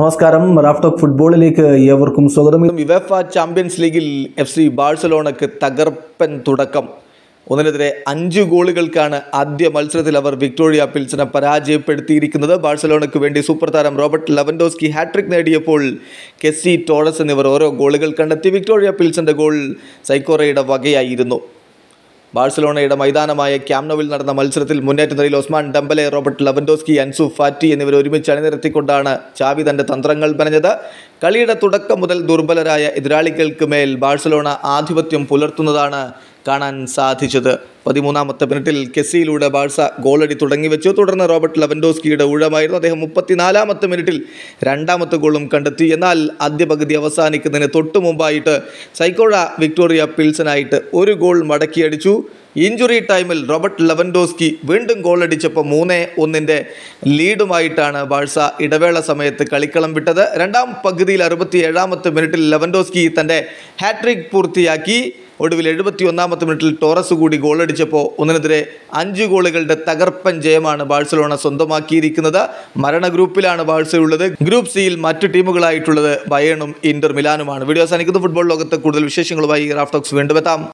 നമസ്കാരം റാഫ്ടോക്ക് ഫുട്ബോളിലേക്ക് ഏവർക്കും സ്വാഗതം വിവേഫ ചാമ്പ്യൻസ് ലീഗിൽ എഫ് സി ബാഴ്സലോണക്ക് തകർപ്പൻ തുടക്കം ഒന്നിനെതിരെ അഞ്ച് ഗോളുകൾക്കാണ് ആദ്യ മത്സരത്തിൽ അവർ വിക്ടോറിയ പിൽസിനെ പരാജയപ്പെടുത്തിയിരിക്കുന്നത് ബാഴ്സലോണയ്ക്ക് വേണ്ടി സൂപ്പർ താരം റോബർട്ട് ലെവൻഡോസ്കി ഹാട്രിക് നേടിയപ്പോൾ കെസ്സി ടോറസ് എന്നിവർ ഓരോ ഗോളുകൾ കണ്ടെത്തി വിക്ടോറിയ പിൽസിൻ്റെ ഗോൾ സൈക്കോറയുടെ വകയായിരുന്നു ബാഴ്സലോണയുടെ മൈതാനമായ ക്യാംനോവിൽ നടന്ന മത്സരത്തിൽ മുന്നേറ്റ നിലയിൽ Ousmane Dembele Robert Lewandowski Ansu Fati എന്നിവർ ഒരുമിച്ച് അണിനിരത്തിക്കൊണ്ടാണ് ചാവി തന്റെ തന്ത്രങ്ങൾ പറഞ്ഞത് കളിയുടെ തുടക്കം മുതൽ ദുർബലരായ എതിരാളികൾക്ക് മേൽ ബാഴ്സലോണ ആധിപത്യം പുലർത്തുന്നതാണ് കാണാൻ സാധിച്ചത് പതിമൂന്നാമത്തെ മിനിറ്റിൽ കെസിയിലൂടെ ബാഴ്സ ഗോളടി തുടങ്ങി വെച്ചു തുടർന്ന് റോബർട്ട് ലവൻഡോസ്കിയുടെ ഊഴമായിരുന്നു അദ്ദേഹം മുപ്പത്തിനാലാമത്തെ മിനിറ്റിൽ രണ്ടാമത്തെ ഗോളും കണ്ടെത്തി എന്നാൽ ആദ്യ പകുതി അവസാനിക്കുന്നതിന് തൊട്ടു മുമ്പായിട്ട് സൈക്കോഴ വിക്ടോറിയ പിൽസനായിട്ട് ഒരു ഗോൾ മടക്കിയടിച്ചു ഇഞ്ചുറി ടൈമിൽ റോബർട്ട് ലവൻഡോസ്കി വീണ്ടും ഗോളടിച്ചപ്പോൾ മൂന്ന് ഒന്നിൻ്റെ ലീഡുമായിട്ടാണ് ബാഴ്സ ഇടവേള സമയത്ത് കളിക്കളം വിട്ടത് രണ്ടാം പകുതിയിൽ അറുപത്തി ഏഴാമത്തെ മിനിറ്റിൽ ലവൻഡോസ്കി തൻ്റെ ഹാട്രിക് പൂർത്തിയാക്കി ഒടുവിൽ എഴുപത്തി ഒന്നാമത്തെ മിനിറ്റിൽ ടോറസ് കൂടി ഗോളടിച്ചപ്പോൾ ഒന്നിനെതിരെ അഞ്ച് ഗോളുകളുടെ തകർപ്പൻ ജയമാണ് ബാഴ്സലോണ സ്വന്തമാക്കിയിരിക്കുന്നത് മരണ ഗ്രൂപ്പിലാണ് ബാഴ്സയുള്ളത് ഗ്രൂപ്പ് സിയിൽ മറ്റു ടീമുകളായിട്ടുള്ളത് ബയേണും ഇന്റർ മിലാനുമാണ് വീഡിയോ അവസാനിക്കുന്ന ഫുട്ബോൾ ലോകത്ത് കൂടുതൽ വിശേഷങ്ങളുമായി റാഫ്റ്റോക്സ് വീണ്ടും എത്താം